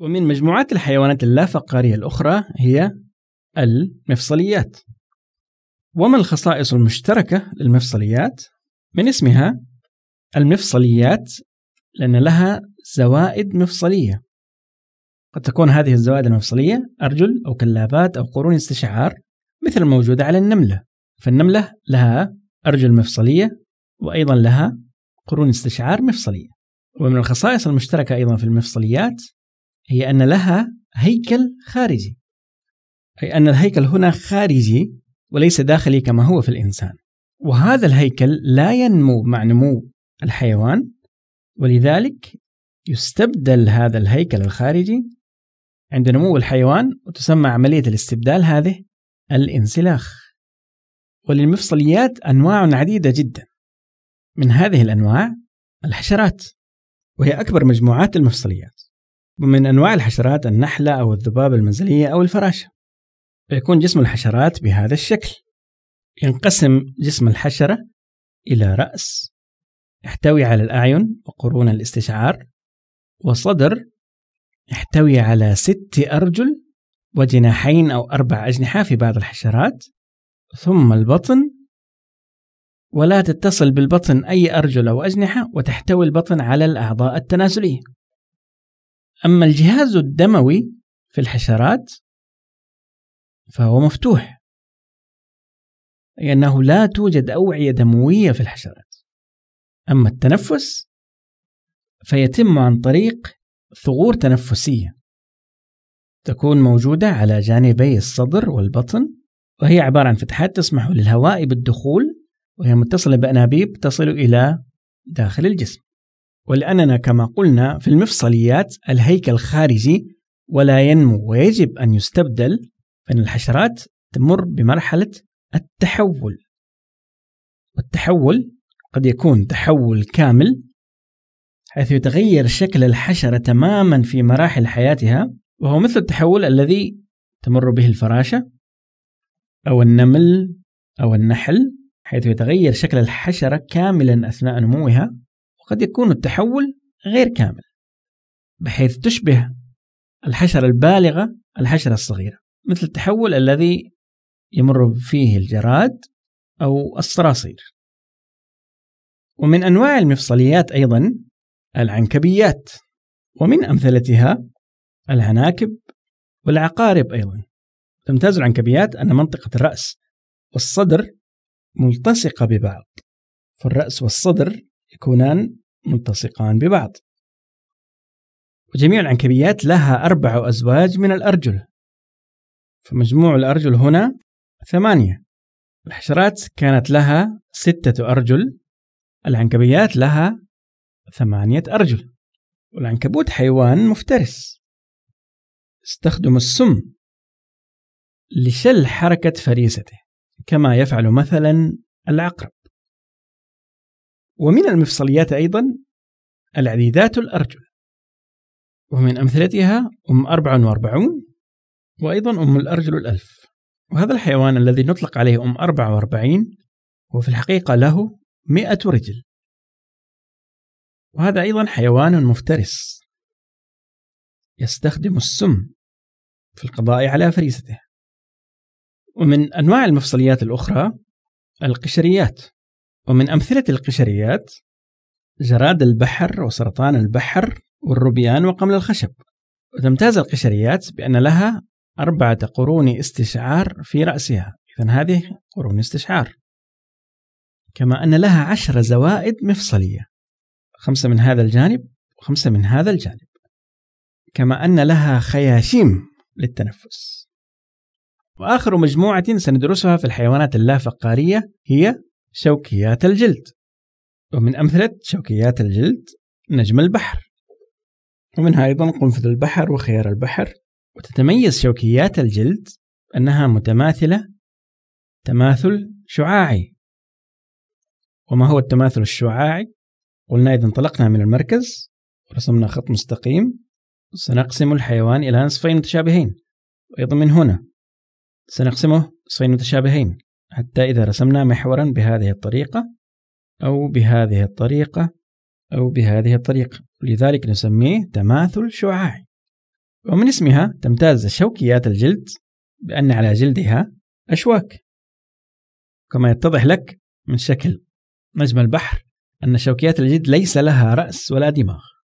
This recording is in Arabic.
ومن مجموعات الحيوانات اللافقارية الأخرى هي المفصليات وما الخصائص المشتركة للمفصليات؟ من اسمها المفصليات لأن لها زوائد مفصلية قد تكون هذه الزوائد المفصلية أرجل أو كلابات أو قرون استشعار مثل الموجودة على النملة فالنملة لها أرجل مفصلية وأيضا لها قرون استشعار مفصلية ومن الخصائص المشتركة أيضا في المفصليات هي أن لها هيكل خارجي أي أن الهيكل هنا خارجي وليس داخلي كما هو في الإنسان وهذا الهيكل لا ينمو مع نمو الحيوان ولذلك يستبدل هذا الهيكل الخارجي عند نمو الحيوان وتسمى عملية الاستبدال هذه الانسلاخ وللمفصليات أنواع عديدة جدا من هذه الأنواع الحشرات وهي أكبر مجموعات المفصليات من أنواع الحشرات النحلة أو الذبابة المنزلية أو الفراشة يكون جسم الحشرات بهذا الشكل ينقسم جسم الحشرة إلى رأس يحتوي على الأعين وقرون الاستشعار وصدر يحتوي على ست أرجل وجناحين أو أربع أجنحة في بعض الحشرات ثم البطن ولا تتصل بالبطن أي أرجل أو أجنحة وتحتوي البطن على الأعضاء التناسلية أما الجهاز الدموي في الحشرات فهو مفتوح لأنه لا توجد أوعية دموية في الحشرات أما التنفس فيتم عن طريق ثغور تنفسية تكون موجودة على جانبي الصدر والبطن وهي عبارة عن فتحات تسمح للهواء بالدخول وهي متصلة بأنابيب تصل إلى داخل الجسم ولأننا كما قلنا في المفصليات الهيكل خارجي ولا ينمو ويجب أن يستبدل فإن الحشرات تمر بمرحلة التحول والتحول قد يكون تحول كامل حيث يتغير شكل الحشرة تماما في مراحل حياتها وهو مثل التحول الذي تمر به الفراشة أو النمل أو النحل حيث يتغير شكل الحشرة كاملا أثناء نموها وقد يكون التحول غير كامل بحيث تشبه الحشرة البالغة الحشرة الصغيرة مثل التحول الذي يمر فيه الجراد أو الصراصير ومن أنواع المفصليات أيضا العنكبيات ومن أمثلتها العناكب والعقارب أيضا تمتاز العنكبيات أن منطقة الرأس والصدر ملتصقة ببعض فالرأس والصدر يكونان ملتصقان ببعض وجميع العنكبيات لها أربع أزواج من الأرجل فمجموع الأرجل هنا ثمانية الحشرات كانت لها ستة أرجل العنكبيات لها ثمانية أرجل والعنكبوت حيوان مفترس استخدم السم لشل حركة فريسته كما يفعل مثلا العقرب ومن المفصليات أيضا العديدات الأرجل ومن أمثلتها أم 44 وأيضا أم الأرجل الألف وهذا الحيوان الذي نطلق عليه أم 44 في الحقيقة له 100 رجل وهذا أيضا حيوان مفترس يستخدم السم في القضاء على فريسته ومن أنواع المفصليات الأخرى القشريات ومن أمثلة القشريات جراد البحر وسرطان البحر والروبيان وقمل الخشب وتمتاز القشريات بأن لها أربعة قرون استشعار في رأسها إذا هذه قرون استشعار كما أن لها عشر زوائد مفصلية خمسة من هذا الجانب وخمسة من هذا الجانب كما أن لها خياشيم للتنفس وآخر مجموعة سندرسها في الحيوانات اللافقارية هي شوكيات الجلد ومن أمثلة شوكيات الجلد نجم البحر ومنها أيضا قنفذ البحر وخيار البحر وتتميز شوكيات الجلد أنها متماثلة تماثل شعاعي وما هو التماثل الشعاعي؟ قلنا إذا انطلقنا من المركز ورسمنا خط مستقيم سنقسم الحيوان إلى نصفين متشابهين وأيضا من هنا سنقسمه نصفين متشابهين حتى إذا رسمنا محورا بهذه الطريقة أو بهذه الطريقة أو بهذه الطريقة لذلك نسميه تماثل شعاعي ومن اسمها تمتاز شوكيات الجلد بأن على جلدها أشواك كما يتضح لك من شكل نجم البحر أن شوكيات الجلد ليس لها رأس ولا دماغ